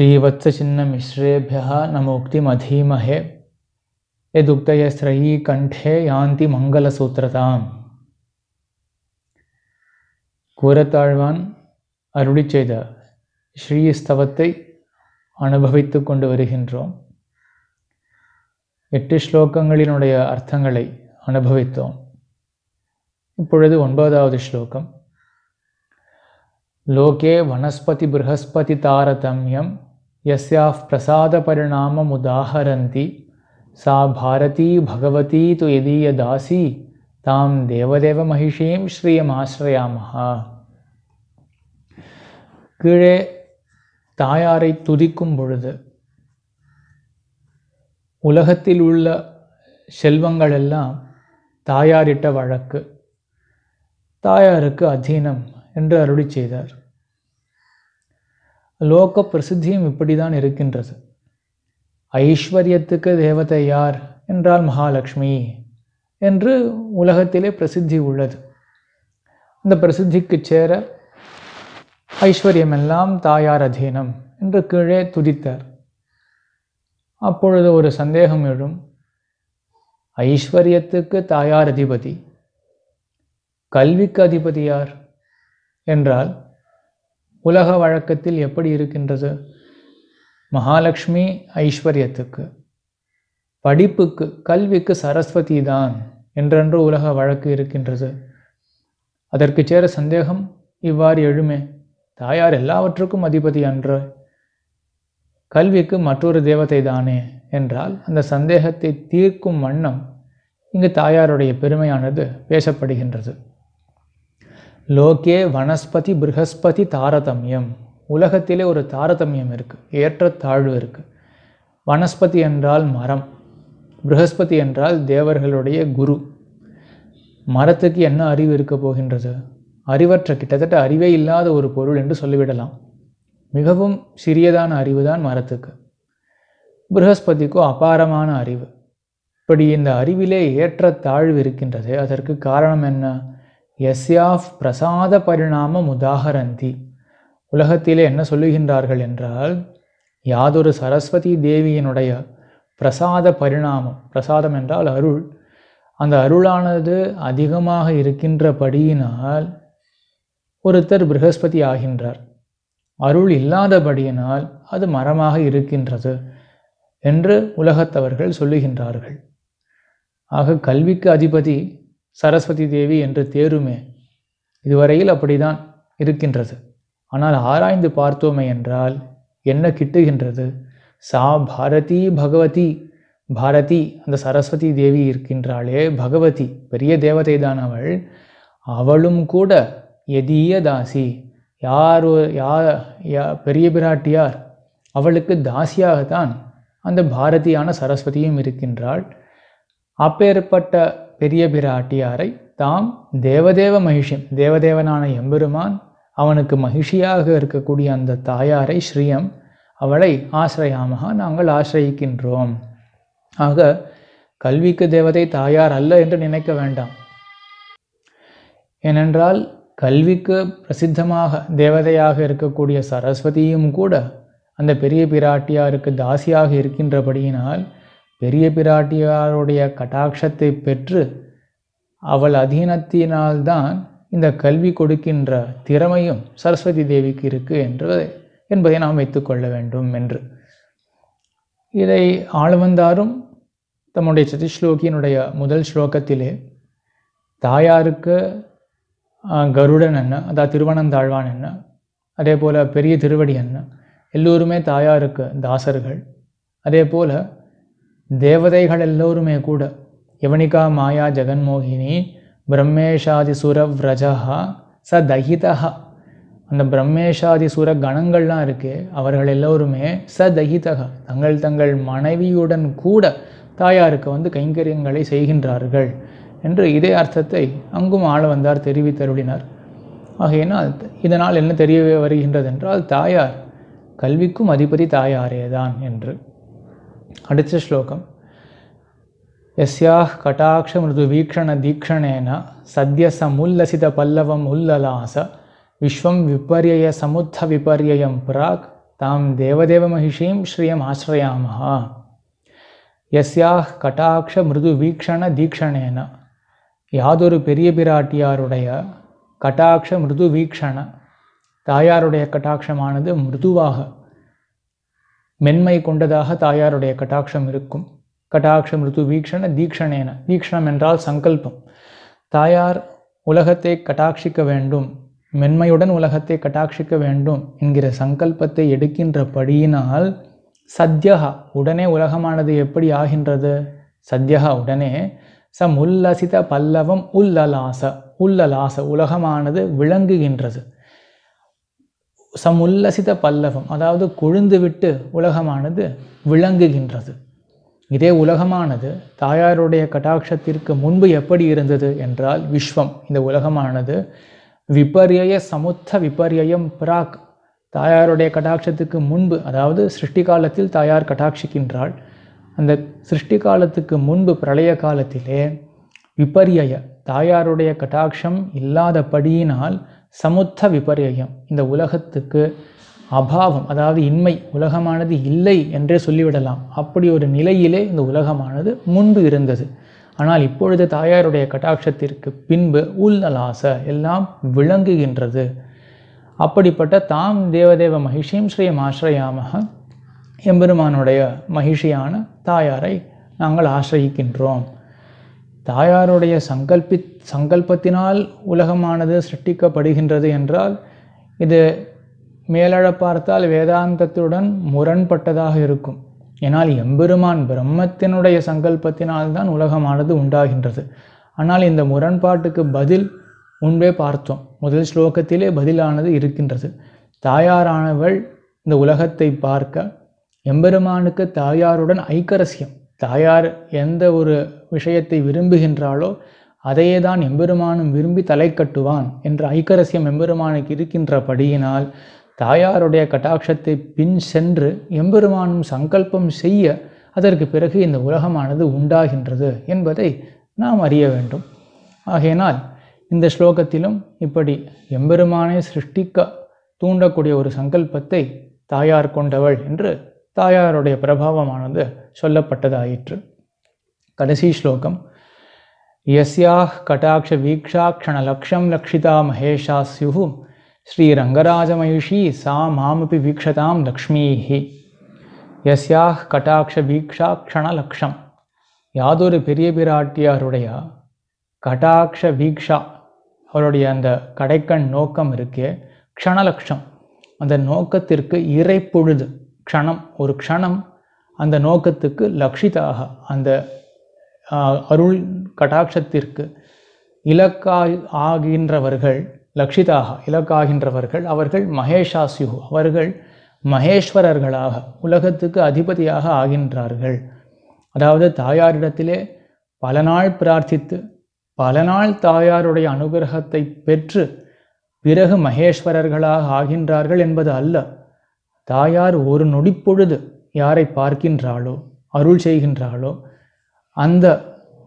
மதீமஹே नमोक्तिमधीमहे यदुक्तयस्रयीकण्ठे யாந்தி மங்களசூத்திரதாம் கூரத்தாழ்வான் அருளி செய்த ஸ்ரீஸ்தவத்தை அனுபவித்து கொண்டு வருகின்றோம் எட்டு ஸ்லோகங்களினுடைய அர்த்தங்களை அனுபவித்தோம் இப்பொழுது ஒன்பதாவது ஸ்லோகம் லோகே வனஸ்பதி ப்ரஹஸ்பதி தாரதமியம் यस्याः प्रसादपरिणाममुदाहरन्ति सा भारती भगवती तु यदीयदासी तां தேவதேவமகிஷீம் ஸ்ரீயமாஸ்ரயாமஹா கீழே தாயாரை துதிக்கும் பொழுது உலகத்தில் உள்ள செல்வங்கள் எல்லாம் தாயாரிட்ட வழக்கு தாயாருக்கு அதீனம் என்று அருளி செய்தார் லோக பிரசித்தியும் இப்படி தான் இருக்கின்றது ஐஸ்வர்யத்துக்கு தேவதை யார் என்றால் மகாலட்சுமி என்று உலகத்திலே பிரசித்தி உள்ளது அந்த பிரசித்திக்கு சேர ஐஸ்வர்யமெல்லாம் தாயார் அதீனம் என்று கீழே துதித்தார் அப்பொழுது ஒரு சந்தேகம் எழும் ஐஸ்வர்யத்துக்கு தாயார் அதிபதி கல்விக்கு அதிபதி யார் என்றால் உலக வழக்கத்தில் எப்படி இருக்கின்றது மகாலட்சுமி ஐஸ்வர்யத்துக்கு படிப்புக்கு கல்விக்கு சரஸ்வதி தான் என்றென்று உலக வழக்கு இருக்கின்றது அதற்கு சேர சந்தேகம் இவ்வாறு எழுமே தாயார் எல்லாவற்றுக்கும் அதிபதி அன்று கல்விக்கு மற்றொரு தேவதை தானே என்றால் அந்த சந்தேகத்தை தீர்க்கும் வண்ணம் இங்கு தாயாருடைய பெருமையானது பேசப்படுகின்றது லோகே வனஸ்பதி ப்ரஹஸ்பதி தாரதமியம் உலகத்திலே ஒரு தாரதமியம் இருக்குது ஏற்ற தாழ்வு இருக்குது வனஸ்பதி என்றால் மரம் ப்ரஹஸ்பதி என்றால் தேவர்களுடைய குரு மரத்துக்கு என்ன அறிவு இருக்க போகின்றது அறிவற்ற கிட்டத்தட்ட அறிவே இல்லாத ஒரு பொருள் என்று சொல்லிவிடலாம் மிகவும் சிறியதான அறிவு தான் மரத்துக்கு ப்ரஹஸ்பதிக்கோ அபாரமான அறிவு இப்படி இந்த அறிவிலே ஏற்ற தாழ்வு இருக்கின்றது அதற்கு காரணம் என்ன எஸ்யாஃப் பிரசாத பரிணாமம் உதாகரந்தி உலகத்திலே என்ன சொல்லுகின்றார்கள் என்றால் யாதொரு சரஸ்வதி தேவியினுடைய பிரசாத பரிணாமம் பிரசாதம் என்றால் அருள் அந்த அருளானது அதிகமாக இருக்கின்றபடியினால் ஒருத்தர் பிரகஸ்பதி ஆகின்றார் அருள் இல்லாதபடியினால் அது மரமாக இருக்கின்றது என்று உலகத்தவர்கள் சொல்லுகின்றார்கள் ஆக கல்விக்கு அதிபதி சரஸ்வதி தேவி என்று தேருமே இதுவரையில் அப்படிதான் இருக்கின்றது ஆனால் ஆராய்ந்து பார்த்தோமே என்றால் என்ன கிட்டுகின்றது சா பாரதி பகவதி பாரதி அந்த சரஸ்வதி தேவி இருக்கின்றாளே பகவதி பெரிய தேவதைதான் அவள் அவளும் கூட எதிய தாசி யார் யார் யா பெரிய பிராட்டியார் அவளுக்கு தாசியாகத்தான் அந்த பாரதியான சரஸ்வதியும் இருக்கின்றாள் அப்பேற்பட்ட பெரிய பிராட்டியாரை தாம் தேவதேவ மகிஷியம் தேவதேவனான எம்பெருமான் அவனுக்கு மகிழ்ச்சியாக இருக்கக்கூடிய அந்த தாயாரை ஸ்ரீயம் அவளை ஆசிரயாமாக நாங்கள் ஆசிரயிக்கின்றோம் ஆக கல்விக்கு தேவதை தாயார் அல்ல என்று நினைக்க வேண்டாம் ஏனென்றால் கல்விக்கு பிரசித்தமாக தேவதையாக இருக்கக்கூடிய சரஸ்வதியும் கூட அந்த பெரிய பிராட்டியாருக்கு தாசியாக இருக்கின்றபடியினால் பெரிய பிராட்டியாருடைய கட்டாட்சத்தை பெற்று அவள் அதீனத்தினால்தான் இந்த கல்வி கொடுக்கின்ற திறமையும் சரஸ்வதி தேவிக்கு இருக்குது என்று என்பதை நாம் வைத்துக்கொள்ள வேண்டும் என்று இதை ஆளுவந்தாரும் தம்முடைய சதிஸ்லோகியினுடைய முதல் ஸ்லோகத்திலே தாயாருக்கு கருடன் என்ன அதாவது திருவனந்தாழ்வான் என்ன அதே போல் பெரிய திருவடி என்ன எல்லோருமே தாயாருக்கு தாசர்கள் அதே போல் தேவதைகள் எல்லோருமே கூட யவனிகா மாயா ஜெகன்மோகினி பிரம்மேஷாதி சுர விரஜா ச தஹிதா அந்த பிரம்மேஷாதி சுர கணங்கள்லாம் இருக்கு அவர்கள் எல்லோருமே ச தஹிதக தங்கள் தங்கள் மனைவியுடன் கூட தாயாருக்கு வந்து கைங்கரியங்களை செய்கின்றார்கள் என்று இதே அர்த்தத்தை அங்கும் ஆள வந்தார் தெரிவித்தருளினார் ஆகையினால் இதனால் என்ன தெரிய வருகின்றது என்றால் தாயார் கல்விக்கும் அதிபதி தாயாரே தான் என்று அடுத்த ஸ்லோகம் யஸ்யாக கட்டாட்ச மிருது வீக்ஷண தீக்ஷணேன சத்ய சமுல்லசித பல்லவம் உல்லலாச விஸ்வம் விபர்யய சமுத்த விபர்யம் பிராக் தாம் தேவதேவ மகிஷீம் ஸ்ரீயம் ஆசிரயாமஹா யஸ்யாக கட்டாட்ச மிருது வீக்ஷண தீக்ஷணேன யாதொரு பெரிய பிராட்டியாருடைய கட்டாட்ச மிருது வீக்ஷண தாயாருடைய கட்டாட்சமானது மிருதுவாக மென்மை கொண்டதாக தாயாருடைய கட்டாட்சம் இருக்கும் கட்டாட்சம் ருத்து வீக்ஷண தீக்ஷணேன தீக்ஷணம் என்றால் சங்கல்பம் தாயார் உலகத்தை கட்டாட்சிக்க வேண்டும் மென்மையுடன் உலகத்தை கட்டாட்சிக்க வேண்டும் என்கிற சங்கல்பத்தை எடுக்கின்றபடியினால் சத்யகா உடனே உலகமானது எப்படி ஆகின்றது சத்யகா உடனே சம் உல்லசித பல்லவம் உல்லலாச உல்லலாச உலகமானது விளங்குகின்றது சமுல்லசித பல்லவம் அதாவது கொழுந்து விட்டு உலகமானது விளங்குகின்றது இதே உலகமானது தாயாருடைய கட்டாட்சத்திற்கு முன்பு எப்படி இருந்தது என்றால் விஸ்வம் இந்த உலகமானது விபரிய சமுத்த விபரியம் பிராக் தாயாருடைய கட்டாட்சத்துக்கு முன்பு அதாவது சிருஷ்டி காலத்தில் தாயார் கட்டாட்சிக்கின்றாள் அந்த சிருஷ்டி காலத்துக்கு முன்பு பிரளய காலத்திலே விபரிய தாயாருடைய கட்டாட்சம் இல்லாதபடியினால் சமுத்த விபரேயம் இந்த உலகத்துக்கு அபாவம் அதாவது இன்மை உலகமானது இல்லை என்றே சொல்லிவிடலாம் அப்படி ஒரு நிலையிலே இந்த உலகமானது முன்பு இருந்தது ஆனால் இப்பொழுது தாயாருடைய கட்டாட்சத்திற்கு பின்பு உள்நலாச எல்லாம் விளங்குகின்றது அப்படிப்பட்ட தாம் தேவதேவ மகிஷியும் ஸ்ரீ ஆசிரயாமக எம்பெருமானுடைய மகிழ்ச்சியான தாயாரை நாங்கள் ஆசிரயிக்கின்றோம் தாயாருடைய சங்கல்பி சங்கல்பத்தினால் உலகமானது சிருஷ்டிக்கப்படுகின்றது என்றால் இது மேலழ பார்த்தால் வேதாந்தத்துடன் முரண்பட்டதாக இருக்கும் ஏனால் எம்பெருமான் பிரம்மத்தினுடைய சங்கல்பத்தினால்தான் உலகமானது உண்டாகின்றது ஆனால் இந்த முரண்பாட்டுக்கு பதில் முன்பே பார்த்தோம் முதல் ஸ்லோகத்திலே பதிலானது இருக்கின்றது தாயாரானவள் இந்த உலகத்தை பார்க்க எம்பெருமானுக்கு தாயாருடன் ஐக்கரசியம் தாயார் எந்த ஒரு விஷயத்தை விரும்புகின்றாளோ அதையே தான் எம்பெருமானும் விரும்பி தலை கட்டுவான் என்ற ஐக்கரசியம் எம்பெருமானுக்கு இருக்கின்றபடியினால் தாயாருடைய கட்டாட்சத்தை பின் சென்று எம்பெருமானும் சங்கல்பம் செய்ய அதற்கு பிறகு இந்த உலகமானது உண்டாகின்றது என்பதை நாம் அறிய வேண்டும் ஆகையினால் இந்த ஸ்லோகத்திலும் இப்படி எம்பெருமானை சிருஷ்டிக்க தூண்டக்கூடிய ஒரு சங்கல்பத்தை தாயார் கொண்டவள் என்று தாயாருடைய பிரபாவமானது சொல்லப்பட்டதாயிற்று கடைசி ஸ்லோகம் வீக்ஷா கட்டாட்ச லக்ஷம் லக்ஷிதா மகேஷா ஸ்யு ஸ்ரீரங்கராஜமயுஷி சா மாமப்பி வீக்ஷதாம் லக்ஷ்மீஹி யஸ்யாக கட்டாட்ச க்ஷணலக்ஷம் யாதொரு பெரிய பிராட்டியாருடைய கடாட்ச வீக்ஷா அவருடைய அந்த கடைக்கண் நோக்கம் இருக்கே க்ஷணலக்ஷம் அந்த நோக்கத்திற்கு இறைப்பொழுது க்ஷணம் ஒரு க்ஷணம் அந்த நோக்கத்துக்கு லக்ஷிதாக அந்த அருள் கடாட்சத்திற்கு இலக்காய் ஆகின்றவர்கள் லக்ஷிதாக இலக்காகின்றவர்கள் அவர்கள் மகேஷாசியு அவர்கள் மகேஸ்வரர்களாக உலகத்துக்கு அதிபதியாக ஆகின்றார்கள் அதாவது தாயாரிடத்திலே பல நாள் பிரார்த்தித்து பல நாள் தாயாருடைய அனுகிரகத்தை பெற்று பிறகு மகேஸ்வரர்களாக ஆகின்றார்கள் என்பது அல்ல தாயார் ஒரு நொடிப்பொழுது யாரை பார்க்கின்றாளோ அருள் செய்கின்றாளோ அந்த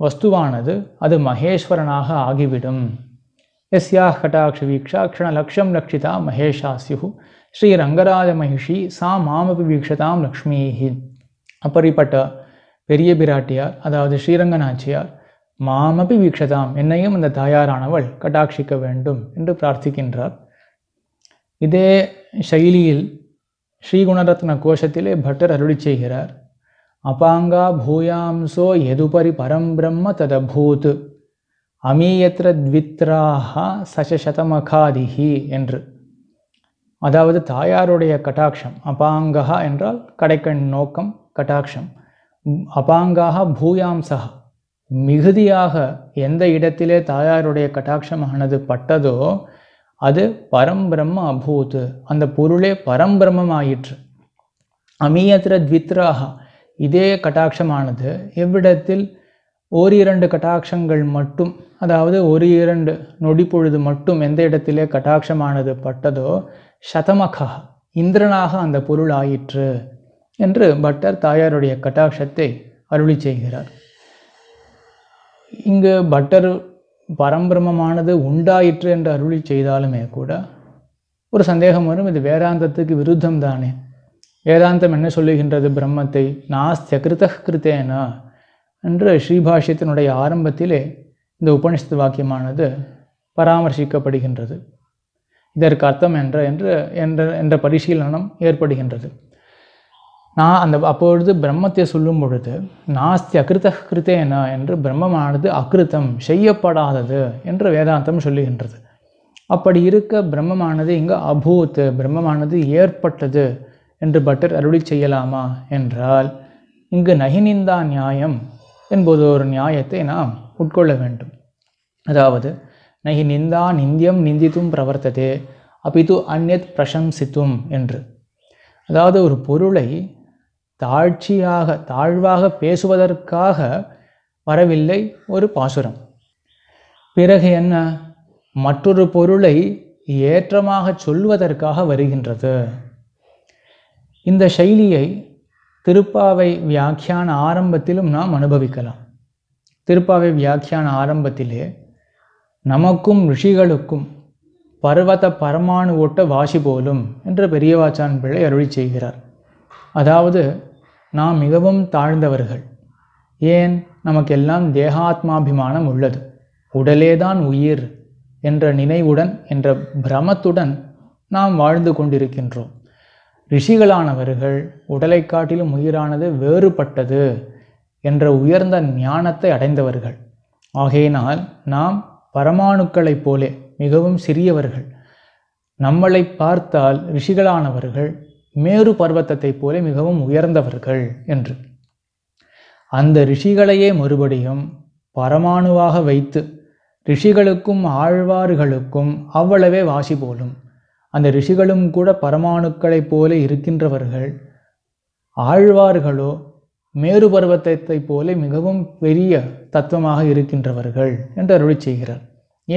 வஸ்துவானது அது மகேஸ்வரனாக ஆகிவிடும் எஸ்யா கட்டாட்சி வீக்ஷா க்ஷணலக்ஷம் லக்ஷிதா மகேஷா சியு ஸ்ரீ ரங்கராஜ மகிஷி சா மாமபி வீக்ஷதாம் லக்ஷ்மிஹி அப்படிப்பட்ட பெரிய பிராட்டியார் அதாவது ஸ்ரீரங்கநாச்சியார் மாமபி வீக்ஷதாம் என்னையும் அந்த தாயாரானவள் கட்டாட்சிக்க வேண்டும் என்று பிரார்த்திக்கின்றார் இதே சைலியில் ஸ்ரீகுணரத்ன கோஷத்திலே பட்டர் அருளி செய்கிறார் அபாங்கா பூயாம்சோ எதுபரி பரம் பிரம்ம ததபூத் அமீயத்ர த்வித்ராஹா சசசதமகாதிஹி என்று அதாவது தாயாருடைய கட்டாட்சம் அபாங்கா என்றால் கடைக்கண் நோக்கம் கட்டாட்சம் அபாங்காக பூயாம்சக மிகுதியாக எந்த இடத்திலே தாயாருடைய கட்டாட்சமானது பட்டதோ அது பரம்பிரம்ம அபூத்து அந்த பொருளே பரம்பிரம்மம் ஆயிற்று அமீயத்திர த்வித்ராக இதே கட்டாட்சமானது எவ்விடத்தில் இரண்டு கட்டாட்சங்கள் மட்டும் அதாவது ஒரு இரண்டு நொடி பொழுது மட்டும் எந்த இடத்திலே கட்டாட்சமானது பட்டதோ சதமகா இந்திரனாக அந்த பொருள் ஆயிற்று என்று பட்டர் தாயாருடைய கட்டாட்சத்தை அருளி செய்கிறார் இங்கு பட்டர் பரம்பிரமமானது உண்டாயிற்று என்று அருளி செய்தாலுமே கூட ஒரு சந்தேகம் வரும் இது வேதாந்தத்துக்கு விருத்தம் தானே வேதாந்தம் என்ன சொல்லுகின்றது பிரம்மத்தை நாஸ்திய கிருத்தகிருத்தேனா என்று ஸ்ரீபாஷ்யத்தினுடைய ஆரம்பத்திலே இந்த உபனிஷத்து வாக்கியமானது பராமர்சிக்கப்படுகின்றது இதற்கு அர்த்தம் என்ற என்று என்ற என்ற பரிசீலனம் ஏற்படுகின்றது நான் அந்த அப்பொழுது பிரம்மத்தை சொல்லும் பொழுது நாஸ்தி அகிருத்த என்ன என்று பிரம்மமானது அகிருத்தம் செய்யப்படாதது என்று வேதாந்தம் சொல்லுகின்றது அப்படி இருக்க பிரம்மமானது இங்கே அபூத்து பிரம்மமானது ஏற்பட்டது என்று பட்டர் அருளி செய்யலாமா என்றால் இங்கு நகினிந்தா நியாயம் என்பது ஒரு நியாயத்தை நாம் உட்கொள்ள வேண்டும் அதாவது நகி நிந்தா நிந்தியம் நிந்தித்தும் பிரவர்த்ததே அப்பிது அந்நத் பிரசம்சித்தும் என்று அதாவது ஒரு பொருளை தாழ்ச்சியாக தாழ்வாக பேசுவதற்காக வரவில்லை ஒரு பாசுரம் பிறகு என்ன மற்றொரு பொருளை ஏற்றமாக சொல்வதற்காக வருகின்றது இந்த சைலியை திருப்பாவை வியாக்கியான ஆரம்பத்திலும் நாம் அனுபவிக்கலாம் திருப்பாவை வியாக்கியான ஆரம்பத்திலே நமக்கும் ரிஷிகளுக்கும் பர்வத பரமானு ஓட்ட வாசி போலும் என்று பெரியவாச்சான் பிள்ளை அருளி செய்கிறார் அதாவது நாம் மிகவும் தாழ்ந்தவர்கள் ஏன் நமக்கெல்லாம் தேகாத்மாபிமானம் உள்ளது உடலேதான் உயிர் என்ற நினைவுடன் என்ற பிரமத்துடன் நாம் வாழ்ந்து கொண்டிருக்கின்றோம் ரிஷிகளானவர்கள் உடலை காட்டிலும் உயிரானது வேறுபட்டது என்ற உயர்ந்த ஞானத்தை அடைந்தவர்கள் ஆகையினால் நாம் பரமாணுக்களைப் போலே மிகவும் சிறியவர்கள் நம்மளை பார்த்தால் ரிஷிகளானவர்கள் மேரு பர்வத்தத்தைப் போல மிகவும் உயர்ந்தவர்கள் என்று அந்த ரிஷிகளையே மறுபடியும் பரமாணுவாக வைத்து ரிஷிகளுக்கும் ஆழ்வார்களுக்கும் அவ்வளவே வாசி போலும் அந்த ரிஷிகளும் கூட பரமாணுக்களைப் போல இருக்கின்றவர்கள் ஆழ்வார்களோ மேரு பருவத்தைப் போல மிகவும் பெரிய தத்துவமாக இருக்கின்றவர்கள் என்று அருளி செய்கிறார்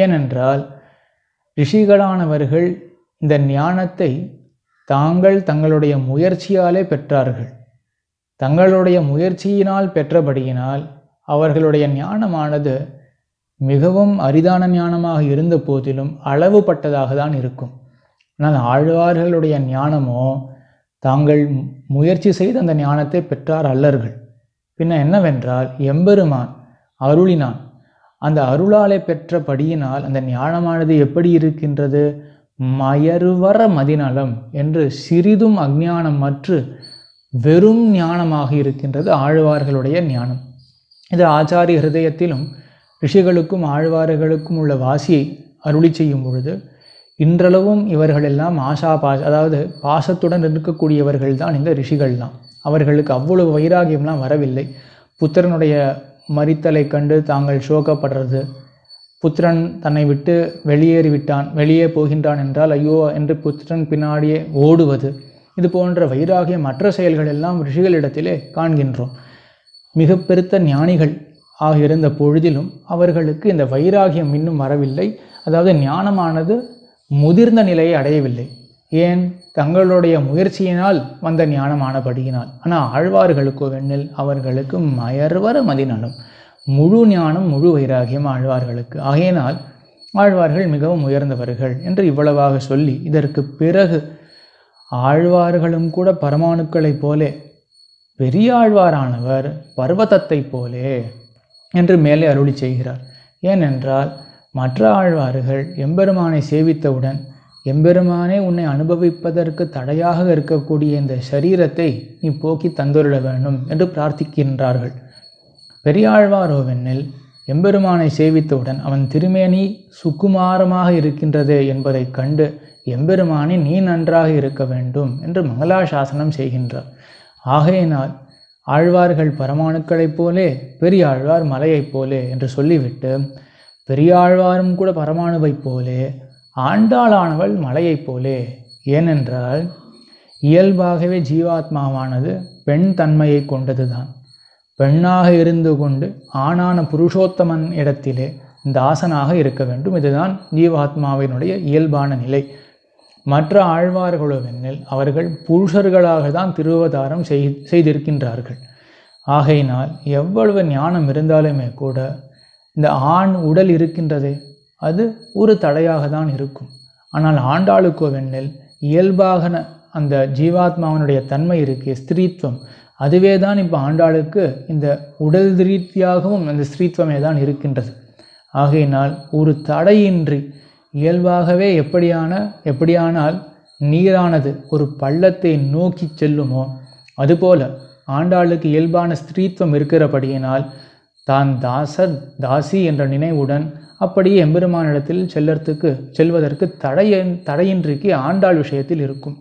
ஏனென்றால் ரிஷிகளானவர்கள் இந்த ஞானத்தை தாங்கள் தங்களுடைய முயற்சியாலே பெற்றார்கள் தங்களுடைய முயற்சியினால் பெற்றபடியினால் அவர்களுடைய ஞானமானது மிகவும் அரிதான ஞானமாக இருந்த போதிலும் அளவுபட்டதாக தான் இருக்கும் ஆனால் ஆழ்வார்களுடைய ஞானமோ தாங்கள் முயற்சி செய்து அந்த ஞானத்தை பெற்றார் அல்லர்கள் பின்ன என்னவென்றால் எம்பெருமான் அருளினான் அந்த அருளாலை பெற்றபடியினால் அந்த ஞானமானது எப்படி இருக்கின்றது மயருவர மதிநலம் என்று சிறிதும் அஜ்ஞானம் அற்று வெறும் ஞானமாக இருக்கின்றது ஆழ்வார்களுடைய ஞானம் இது ஆச்சாரிய ஹிருதயத்திலும் ரிஷிகளுக்கும் ஆழ்வார்களுக்கும் உள்ள வாசியை அருளி செய்யும் பொழுது இன்றளவும் இவர்களெல்லாம் ஆஷா பாஷ அதாவது பாசத்துடன் இருக்கக்கூடியவர்கள் தான் இந்த ரிஷிகள்லாம் அவர்களுக்கு அவ்வளவு வைராகியம்லாம் வரவில்லை புத்திரனுடைய மறித்தலை கண்டு தாங்கள் சோகப்படுறது புத்திரன் தன்னை விட்டு வெளியேறிவிட்டான் வெளியே போகின்றான் என்றால் ஐயோ என்று புத்திரன் பின்னாடியே ஓடுவது இது போன்ற வைராகியம் மற்ற செயல்கள் எல்லாம் ரிஷிகளிடத்திலே காண்கின்றோம் மிக பெருத்த ஞானிகள் ஆகியிருந்த பொழுதிலும் அவர்களுக்கு இந்த வைராகியம் இன்னும் வரவில்லை அதாவது ஞானமானது முதிர்ந்த நிலையை அடையவில்லை ஏன் தங்களுடைய முயற்சியினால் வந்த ஞானமானபடியினால் ஆனால் ஆழ்வார்களுக்கு வெண்ணில் அவர்களுக்கு மயர்வர மதிநலம் முழு ஞானம் முழு வைராகியம் ஆழ்வார்களுக்கு ஆகையினால் ஆழ்வார்கள் மிகவும் உயர்ந்தவர்கள் என்று இவ்வளவாக சொல்லி இதற்கு பிறகு ஆழ்வார்களும் கூட பரமாணுக்களைப் போலே பெரிய ஆழ்வாரானவர் பர்வதத்தைப் போலே என்று மேலே அருளி செய்கிறார் ஏனென்றால் மற்ற ஆழ்வார்கள் எம்பெருமானை சேவித்தவுடன் எம்பெருமானே உன்னை அனுபவிப்பதற்கு தடையாக இருக்கக்கூடிய இந்த சரீரத்தை நீ போக்கி தந்துருட வேண்டும் என்று பிரார்த்திக்கின்றார்கள் பெரியாழ்வாரோவெண்ணில் எம்பெருமானை சேவித்தவுடன் அவன் திருமேனி சுக்குமாரமாக இருக்கின்றது என்பதைக் கண்டு எம்பெருமானே நீ நன்றாக இருக்க வேண்டும் என்று மங்களாசாசனம் செய்கின்றார் ஆகையினால் ஆழ்வார்கள் பரமாணுக்களைப் போலே பெரியாழ்வார் மலையைப் போலே என்று சொல்லிவிட்டு பெரியாழ்வாரும் கூட பரமாணுவைப் போலே ஆண்டாளானவள் மலையைப் போலே ஏனென்றால் இயல்பாகவே ஜீவாத்மாவானது பெண் தன்மையை கொண்டதுதான் பெண்ணாக இருந்து கொண்டு ஆணான புருஷோத்தமன் இடத்திலே தாசனாக இருக்க வேண்டும் இதுதான் ஜீவாத்மாவினுடைய இயல்பான நிலை மற்ற ஆழ்வார்களுவெனில் அவர்கள் புருஷர்களாக தான் திருவதாரம் செய்திருக்கின்றார்கள் ஆகையினால் எவ்வளவு ஞானம் இருந்தாலுமே கூட இந்த ஆண் உடல் இருக்கின்றதே அது ஒரு தடையாக தான் இருக்கும் ஆனால் ஆண்டாளுக்கோ வெண்ணில் இயல்பாகன அந்த ஜீவாத்மாவனுடைய தன்மை இருக்கு ஸ்திரீத்துவம் அதுவே தான் இப்போ ஆண்டாளுக்கு இந்த உடல் ரீதியாகவும் அந்த ஸ்திரீத்துவமே தான் இருக்கின்றது ஆகையினால் ஒரு தடையின்றி இயல்பாகவே எப்படியான எப்படியானால் நீரானது ஒரு பள்ளத்தை நோக்கி செல்லுமோ அதுபோல ஆண்டாளுக்கு இயல்பான ஸ்திரீத்துவம் இருக்கிறபடியினால் தான் தாசர் தாசி என்ற நினைவுடன் அப்படியே எம்பெருமானிடத்தில் செல்லறதுக்கு செல்வதற்கு தடைய தடையின்றிக்கு ஆண்டாள் விஷயத்தில் இருக்கும்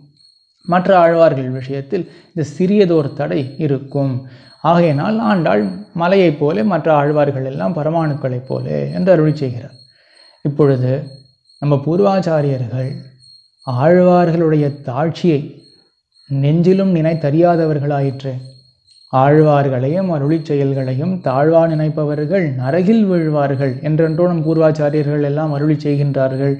மற்ற ஆழ்வார்கள் விஷயத்தில் இந்த சிறியதோர் தடை இருக்கும் ஆகையினால் ஆண்டாள் மலையைப் போல மற்ற ஆழ்வார்கள் எல்லாம் பரமாணுக்களைப் போல என்று அருள் செய்கிறார் இப்பொழுது நம்ம பூர்வாச்சாரியர்கள் ஆழ்வார்களுடைய தாட்சியை நெஞ்சிலும் நினைத்தறியாதவர்களாயிற்று ஆழ்வார்களையும் அருளி செயல்களையும் தாழ்வா நினைப்பவர்கள் நரகில் விழுவார்கள் என்றென்றோ நம் பூர்வாச்சாரியர்கள் எல்லாம் அருளி செய்கின்றார்கள்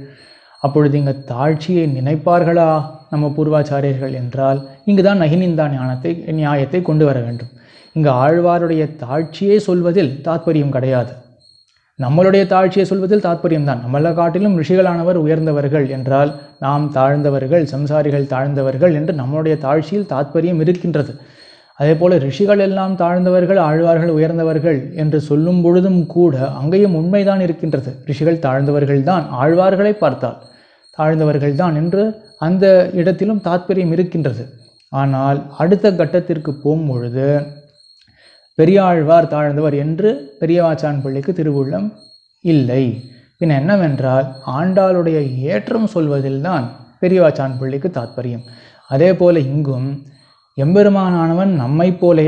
அப்பொழுது இங்கே தாழ்ச்சியை நினைப்பார்களா நம்ம பூர்வாச்சாரியர்கள் என்றால் இங்கு தான் நகினிந்தா ஞானத்தை நியாயத்தை கொண்டு வர வேண்டும் இங்கு ஆழ்வாருடைய தாழ்ச்சியே சொல்வதில் தாற்பயம் கிடையாது நம்மளுடைய தாழ்ச்சியை சொல்வதில் தான் நம்மள காட்டிலும் ரிஷிகளானவர் உயர்ந்தவர்கள் என்றால் நாம் தாழ்ந்தவர்கள் சம்சாரிகள் தாழ்ந்தவர்கள் என்று நம்மளுடைய தாழ்ச்சியில் தாற்பயம் இருக்கின்றது அதே போல ரிஷிகள் எல்லாம் தாழ்ந்தவர்கள் ஆழ்வார்கள் உயர்ந்தவர்கள் என்று சொல்லும் பொழுதும் கூட அங்கேயும் உண்மைதான் இருக்கின்றது ரிஷிகள் தாழ்ந்தவர்கள் தான் ஆழ்வார்களை பார்த்தால் தாழ்ந்தவர்கள்தான் என்று அந்த இடத்திலும் தாத்பரியம் இருக்கின்றது ஆனால் அடுத்த கட்டத்திற்கு போகும் பொழுது பெரியாழ்வார் தாழ்ந்தவர் என்று பெரியவாச்சான் பிள்ளைக்கு திருவுள்ளம் இல்லை பின் என்னவென்றால் ஆண்டாளுடைய ஏற்றம் சொல்வதில்தான் பெரியவாச்சான் பிள்ளைக்கு தாத்பரியம் அதே போல இங்கும் எம்பெருமானானவன் நம்மை போலே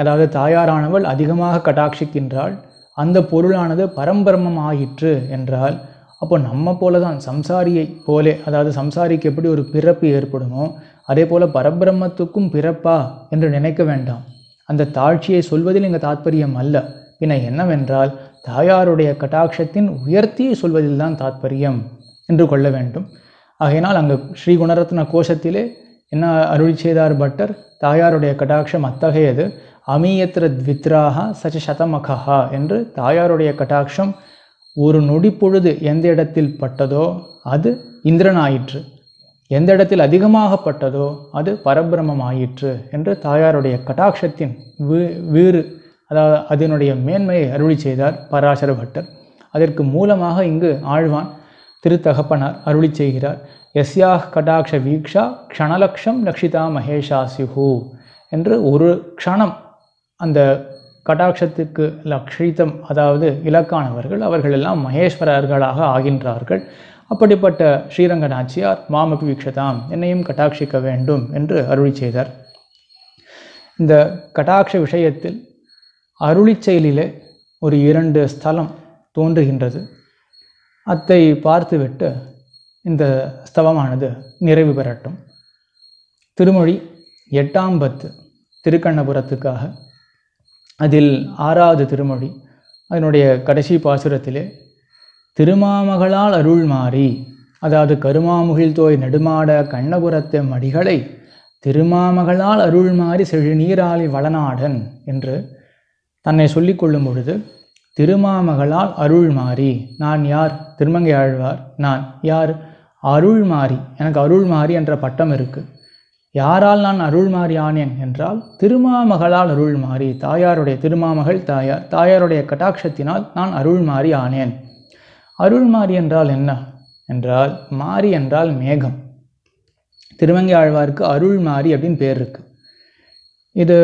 அதாவது தாயாரானவள் அதிகமாக கடாட்சிக்கின்றாள் அந்த பொருளானது பரம்பரமம் ஆயிற்று என்றால் அப்போ நம்ம போல தான் சம்சாரியை போலே அதாவது சம்சாரிக்கு எப்படி ஒரு பிறப்பு ஏற்படுமோ அதே போல் பரபிரம்மத்துக்கும் பிறப்பா என்று நினைக்க வேண்டாம் அந்த தாழ்ச்சியை சொல்வதில் இங்கே தாத்பரியம் அல்ல பின்ன என்னவென்றால் தாயாருடைய கட்டாட்சத்தின் உயர்த்தியை சொல்வதில்தான் தாத்பரியம் என்று கொள்ள வேண்டும் ஆகையினால் அங்கே ஸ்ரீ குணரத்ன கோஷத்திலே என்ன அருளி செய்தார் பட்டர் தாயாருடைய கட்டாட்சம் அத்தகையது அமீயத்திர த்வித்ராக சச்ச சதமகா என்று தாயாருடைய கட்டாட்சம் ஒரு நொடி பொழுது எந்த இடத்தில் பட்டதோ அது இந்திரனாயிற்று எந்த இடத்தில் அதிகமாக பட்டதோ அது பரபிரமம் ஆயிற்று என்று தாயாருடைய கட்டாட்சத்தின் வீ வீறு அதாவது அதனுடைய மேன்மையை அருளி செய்தார் பராசர பட்டர் அதற்கு மூலமாக இங்கு ஆழ்வான் திருத்தகப்பனார் அருளி செய்கிறார் எஸ்யாஹ் கடாக்ஷ வீக்ஷா க்ஷணலக்ஷம் லக்ஷிதா மகேஷா சிஹு என்று ஒரு க்ஷணம் அந்த கடாட்சத்துக்கு லக்ஷிதம் அதாவது இலக்கானவர்கள் அவர்களெல்லாம் மகேஸ்வரர்களாக ஆகின்றார்கள் அப்படிப்பட்ட ஸ்ரீரங்கநாச்சியார் மாமபி வீக்ஷதாம் என்னையும் கட்டாட்சிக்க வேண்டும் என்று அருளி செய்தார் இந்த கடாட்ச விஷயத்தில் அருளி செயலிலே ஒரு இரண்டு ஸ்தலம் தோன்றுகின்றது அத்தை பார்த்துவிட்டு இந்த ஸ்தவமானது நிறைவு பெறட்டும் திருமொழி எட்டாம் பத்து திருக்கண்ணபுரத்துக்காக அதில் ஆறாவது திருமொழி அதனுடைய கடைசி பாசுரத்திலே திருமாமகளால் அருள் மாறி அதாவது கருமாமுகில் தோய் நெடுமாட கண்ணபுரத்து மடிகளை திருமாமகளால் அருள் மாறி செழு நீராளி வளநாடன் என்று தன்னை சொல்லிக்கொள்ளும் பொழுது திருமாமகளால் அருள் மாறி நான் யார் திருமங்கை ஆழ்வார் நான் யார் அருள்மாரி எனக்கு அருள்மாரி என்ற பட்டம் இருக்குது யாரால் நான் மாறி ஆனேன் என்றால் திருமாமகளால் அருள்மாறி தாயாருடைய திருமாமகள் தாயார் தாயாருடைய கட்டாட்சத்தினால் நான் மாறி ஆனேன் மாறி என்றால் என்ன என்றால் மாறி என்றால் மேகம் திருவங்கை ஆழ்வாருக்கு மாறி அப்படின்னு பேர் இருக்கு இது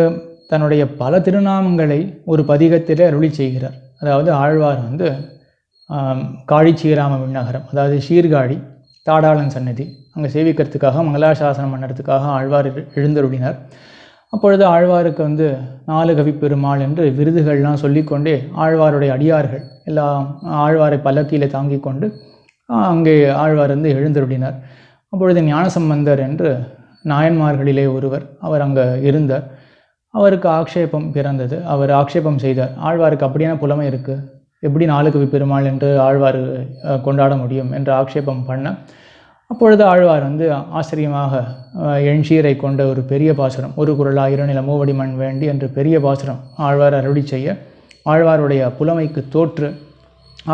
தன்னுடைய பல திருநாமங்களை ஒரு பதிகத்திலே அருளி செய்கிறார் அதாவது ஆழ்வார் வந்து காழி ஸ்ரீராம விண்ணகரம் அதாவது சீர்காழி தாடாளன் சன்னதி அங்கே சேவிக்கிறதுக்காக மங்களாசாசனம் பண்ணுறதுக்காக ஆழ்வார் எழுந்தருளினார் அப்பொழுது ஆழ்வாருக்கு வந்து நாலு கவி பெருமாள் என்று விருதுகள்லாம் சொல்லிக்கொண்டே ஆழ்வாருடைய அடியார்கள் எல்லாம் ஆழ்வாரை பல்லக்கியில் தாங்கி கொண்டு அங்கே ஆழ்வார் வந்து எழுந்தருளினார் அப்பொழுது ஞானசம்பந்தர் என்று நாயன்மார்களிலே ஒருவர் அவர் அங்கே இருந்தார் அவருக்கு ஆக்ஷேபம் பிறந்தது அவர் ஆக்ஷேபம் செய்தார் ஆழ்வாருக்கு அப்படியான புலமை இருக்குது எப்படி நாளுக்கு பெருமாள் என்று ஆழ்வார் கொண்டாட முடியும் என்று ஆக்ஷேபம் பண்ண அப்பொழுது ஆழ்வார் வந்து ஆச்சரியமாக எண்சீரை கொண்ட ஒரு பெரிய பாசுரம் ஒரு குரலா இருநில மூவடி மண் வேண்டி என்று பெரிய பாசுரம் ஆழ்வார் அருளி செய்ய ஆழ்வாருடைய புலமைக்கு தோற்று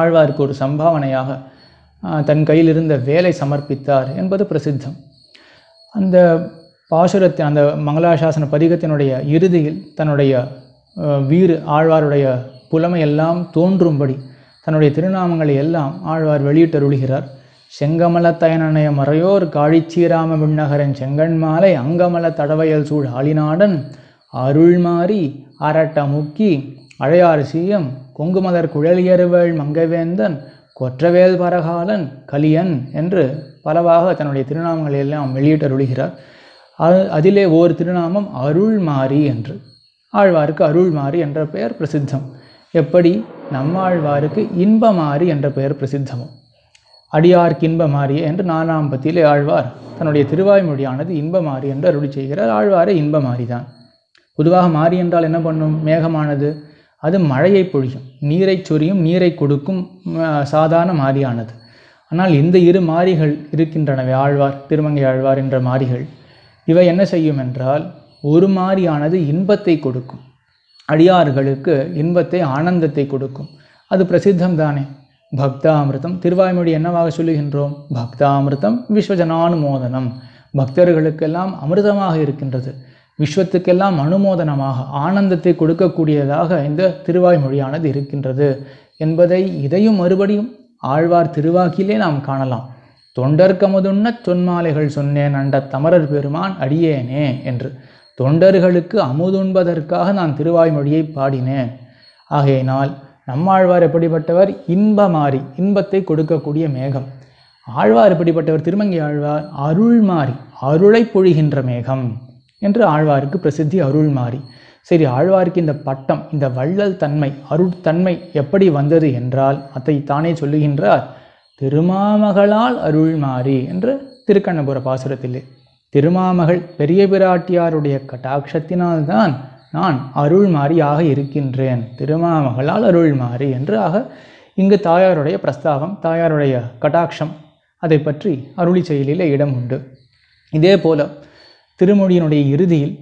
ஆழ்வாருக்கு ஒரு சம்பாவனையாக தன் கையில் இருந்த வேலை சமர்ப்பித்தார் என்பது பிரசித்தம் அந்த பாசுரத்தின் அந்த மங்களாசாசன பதிகத்தினுடைய இறுதியில் தன்னுடைய வீறு ஆழ்வாருடைய புலமையெல்லாம் தோன்றும்படி தன்னுடைய திருநாமங்களை எல்லாம் ஆழ்வார் வெளியிட்டருளுகிறார் செங்கமல தயனய மறையோர் காழிச்சீராம விண்ணகரன் செங்கன்மாலை அங்கமல தடவையல் சூழ் ஆளிநாடன் மாறி அரட்ட முக்கி அழையாறு சீயம் கொங்குமதர் குழலியறுவள் மங்கவேந்தன் கொற்றவேல் பரகாலன் கலியன் என்று பலவாக தன்னுடைய திருநாமங்களை எல்லாம் வெளியிட்டருளுகிறார் அதிலே ஓர் திருநாமம் அருள் மாறி என்று ஆழ்வாருக்கு அருள்மாறி என்ற பெயர் பிரசித்தம் எப்படி நம்மாழ்வாருக்கு இன்பமாறு என்ற பெயர் பிரசித்தமும் அடியார்க்கு இன்பமாறிய என்று நானாம் பத்தியிலே ஆழ்வார் தன்னுடைய திருவாய்மொழியானது இன்பமாறி என்று அருளி செய்கிறார் ஆழ்வாரே இன்பமாறி தான் பொதுவாக மாறி என்றால் என்ன பண்ணும் மேகமானது அது மழையை பொழியும் நீரை சொரியும் நீரை கொடுக்கும் சாதாரண மாறியானது ஆனால் இந்த இரு மாறிகள் இருக்கின்றனவே ஆழ்வார் திருமங்கை ஆழ்வார் என்ற மாறிகள் இவை என்ன செய்யும் என்றால் ஒரு மாறியானது இன்பத்தை கொடுக்கும் அடியார்களுக்கு இன்பத்தை ஆனந்தத்தை கொடுக்கும் அது பிரசித்தம் தானே பக்தாமிர்தம் திருவாய்மொழி என்னவாக சொல்லுகின்றோம் பக்தாமிர்தம் விஸ்வஜனானுமோதனம் பக்தர்களுக்கெல்லாம் அமிர்தமாக இருக்கின்றது விஸ்வத்துக்கெல்லாம் அனுமோதனமாக ஆனந்தத்தை கொடுக்கக்கூடியதாக இந்த திருவாய்மொழியானது இருக்கின்றது என்பதை இதையும் மறுபடியும் ஆழ்வார் திருவாக்கிலே நாம் காணலாம் தொண்டர்கமுதுண்ண சொன்மாலைகள் சொன்னேன் அண்ட தமரர் பெருமான் அடியேனே என்று தொண்டர்களுக்கு அமுதுண்பதற்காக நான் திருவாய்மொழியை பாடினேன் ஆகையினால் நம்மாழ்வார் எப்படிப்பட்டவர் மாறி இன்பத்தை கொடுக்கக்கூடிய மேகம் ஆழ்வார் எப்படிப்பட்டவர் திருமங்கி ஆழ்வார் மாறி அருளை பொழிகின்ற மேகம் என்று ஆழ்வாருக்கு பிரசித்தி அருள்மாறி சரி ஆழ்வாருக்கு இந்த பட்டம் இந்த வள்ளல் தன்மை அருட்தன்மை எப்படி வந்தது என்றால் அதை தானே சொல்லுகின்றார் திருமாமகளால் அருள்மாறி என்று திருக்கண்ணபுர பாசுரத்திலே திருமாமகள் பெரிய பிராட்டியாருடைய கட்டாட்சத்தினால்தான் நான் அருள்மாரியாக இருக்கின்றேன் திருமாமகளால் அருள்மாறி என்று ஆக இங்கு தாயாருடைய பிரஸ்தாபம் தாயாருடைய கட்டாட்சம் அதை பற்றி அருளி செயலில் இடம் உண்டு இதே போல திருமொழியினுடைய இறுதியில்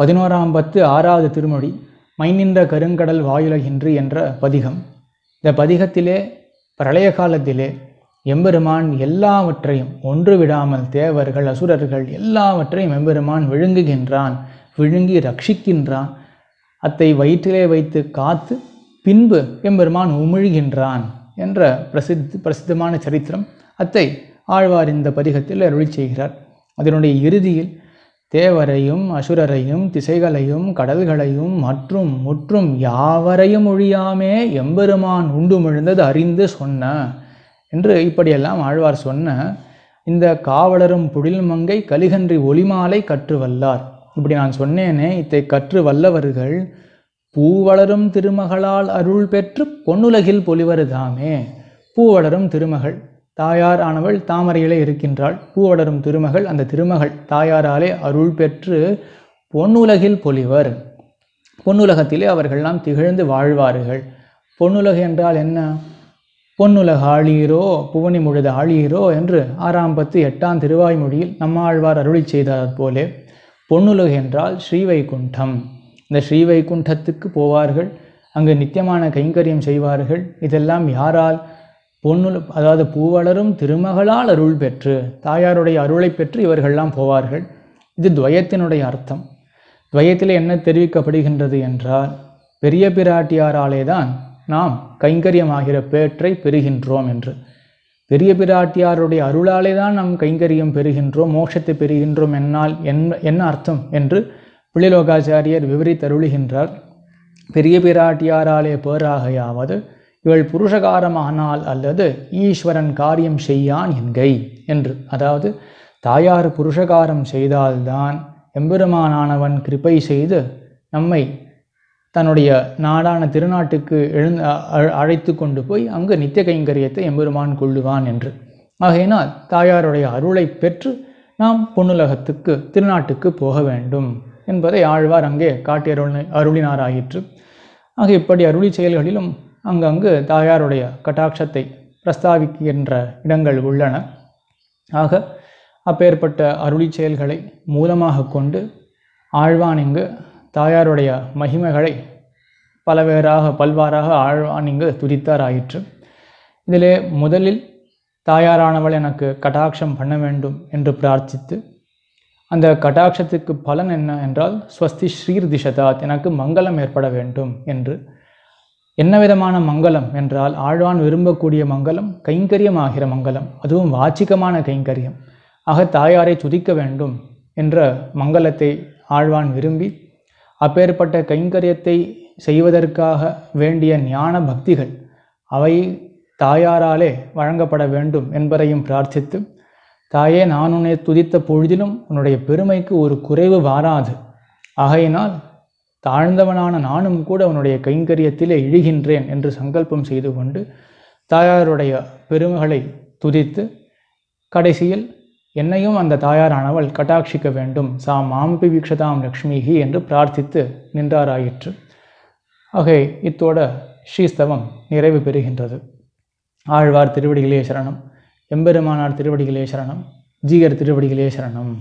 பதினோராம் பத்து ஆறாவது திருமொழி மைநின்ற கருங்கடல் வாயுலகின்று என்ற பதிகம் இந்த பதிகத்திலே பிரளய காலத்திலே எம்பெருமான் எல்லாவற்றையும் ஒன்று விடாமல் தேவர்கள் அசுரர்கள் எல்லாவற்றையும் எம்பெருமான் விழுங்குகின்றான் விழுங்கி ரட்சிக்கின்றான் அத்தை வயிற்றிலே வைத்து காத்து பின்பு எம்பெருமான் உமிழ்கின்றான் என்ற பிரசித்தி பிரசித்தமான சரித்திரம் அத்தை ஆழ்வார் இந்த பதிகத்தில் அருளி செய்கிறார் அதனுடைய இறுதியில் தேவரையும் அசுரரையும் திசைகளையும் கடல்களையும் மற்றும் முற்றும் யாவரையும் ஒழியாமே எம்பெருமான் உண்டு முழுந்தது அறிந்து சொன்ன என்று இப்படியெல்லாம் ஆழ்வார் சொன்ன இந்த காவலரும் புடில் மங்கை கலிகன்றி ஒளிமாலை கற்று வல்லார் இப்படி நான் சொன்னேனே இத்தை கற்று வல்லவர்கள் பூவளரும் திருமகளால் அருள் பெற்று பொன்னுலகில் பொலிவருதாமே பூவளரும் திருமகள் தாயார் ஆனவள் தாமரையிலே இருக்கின்றாள் பூவளரும் திருமகள் அந்த திருமகள் தாயாராலே அருள் பெற்று பொன்னுலகில் பொலிவர் பொன்னுலகத்திலே அவர்கள்லாம் திகழ்ந்து வாழ்வார்கள் பொன்னுலகு என்றால் என்ன பொன்னுலக ஆழியரோ புவனி முழுத ஆழியரோ என்று ஆறாம் பத்து எட்டாம் திருவாய்மொழியில் நம்மாழ்வார் அருளி செய்தார் போலே பொன்னுலகு என்றால் ஸ்ரீவைகுண்டம் இந்த ஸ்ரீவைகுண்டத்துக்கு போவார்கள் அங்கு நித்தியமான கைங்கரியம் செய்வார்கள் இதெல்லாம் யாரால் பொன்னுல அதாவது பூவளரும் திருமகளால் அருள் பெற்று தாயாருடைய அருளை பெற்று இவர்கள்லாம் போவார்கள் இது துவயத்தினுடைய அர்த்தம் துவயத்தில் என்ன தெரிவிக்கப்படுகின்றது என்றால் பெரிய பிராட்டியாராலே தான் நாம் கைங்கரியமாகிற பேற்றை பெறுகின்றோம் என்று பெரிய பிராட்டியாருடைய அருளாலே தான் நாம் கைங்கரியம் பெறுகின்றோம் மோட்சத்தை பெறுகின்றோம் என்னால் என்ன என்ன அர்த்தம் என்று பிள்ளைலோகாச்சாரியர் விவரித்தருளுகின்றார் பெரிய பிராட்டியாராலே பேராகையாவது இவள் புருஷகாரமானால் அல்லது ஈஸ்வரன் காரியம் செய்யான் என்கை என்று அதாவது தாயார் புருஷகாரம் செய்தால்தான் எம்பெருமானானவன் கிருப்பை செய்து நம்மை தன்னுடைய நாடான திருநாட்டுக்கு எழுந்து அழைத்து கொண்டு போய் அங்கு நித்திய கைங்கரியத்தை எம்பெருமான் கொள்ளுவான் என்று ஆகையினால் தாயாருடைய அருளை பெற்று நாம் பொன்னுலகத்துக்கு திருநாட்டுக்கு போக வேண்டும் என்பதை ஆழ்வார் அங்கே காட்டியருளை அருளினாராயிற்று ஆக இப்படி அருளி செயல்களிலும் அங்கங்கு தாயாருடைய கட்டாட்சத்தை பிரஸ்தாபிக்கின்ற இடங்கள் உள்ளன ஆக அப்பேற்பட்ட அருளி செயல்களை மூலமாக கொண்டு ஆழ்வான் இங்கு தாயாருடைய மகிமைகளை பலவேறாக பல்வாறாக ஆழ்வான் இங்கு துதித்தார் ஆயிற்று இதிலே முதலில் தாயாரானவள் எனக்கு கட்டாட்சம் பண்ண வேண்டும் என்று பிரார்த்தித்து அந்த கட்டாட்சத்துக்கு பலன் என்ன என்றால் ஸ்வஸ்தி ஸ்ரீர் திஷதாத் எனக்கு மங்களம் ஏற்பட வேண்டும் என்று என்ன விதமான மங்களம் என்றால் ஆழ்வான் விரும்பக்கூடிய மங்களம் கைங்கரியம் ஆகிற மங்களம் அதுவும் வாச்சிக்கமான கைங்கரியம் ஆக தாயாரை துதிக்க வேண்டும் என்ற மங்களத்தை ஆழ்வான் விரும்பி அப்பேற்பட்ட கைங்கரியத்தை செய்வதற்காக வேண்டிய ஞான பக்திகள் அவை தாயாராலே வழங்கப்பட வேண்டும் என்பதையும் பிரார்த்தித்து தாயே நான் உன்னை துதித்த பொழுதிலும் உன்னுடைய பெருமைக்கு ஒரு குறைவு வாராது ஆகையினால் தாழ்ந்தவனான நானும் கூட உன்னுடைய கைங்கரியத்திலே இழுகின்றேன் என்று சங்கல்பம் செய்து கொண்டு தாயாருடைய பெருமைகளை துதித்து கடைசியில் என்னையும் அந்த தாயாரானவள் கட்டாட்சிக்க வேண்டும் சா மாம்பி வீக்ஷதாம் லக்ஷ்மிஹி என்று பிரார்த்தித்து நின்றாராயிற்று ஆகை இத்தோட ஸ்ரீஸ்தவம் நிறைவு பெறுகின்றது ஆழ்வார் திருவடிகளே சரணம் எம்பெருமானார் திருவடிகளே சரணம் ஜீகர் திருவடிகளே சரணம்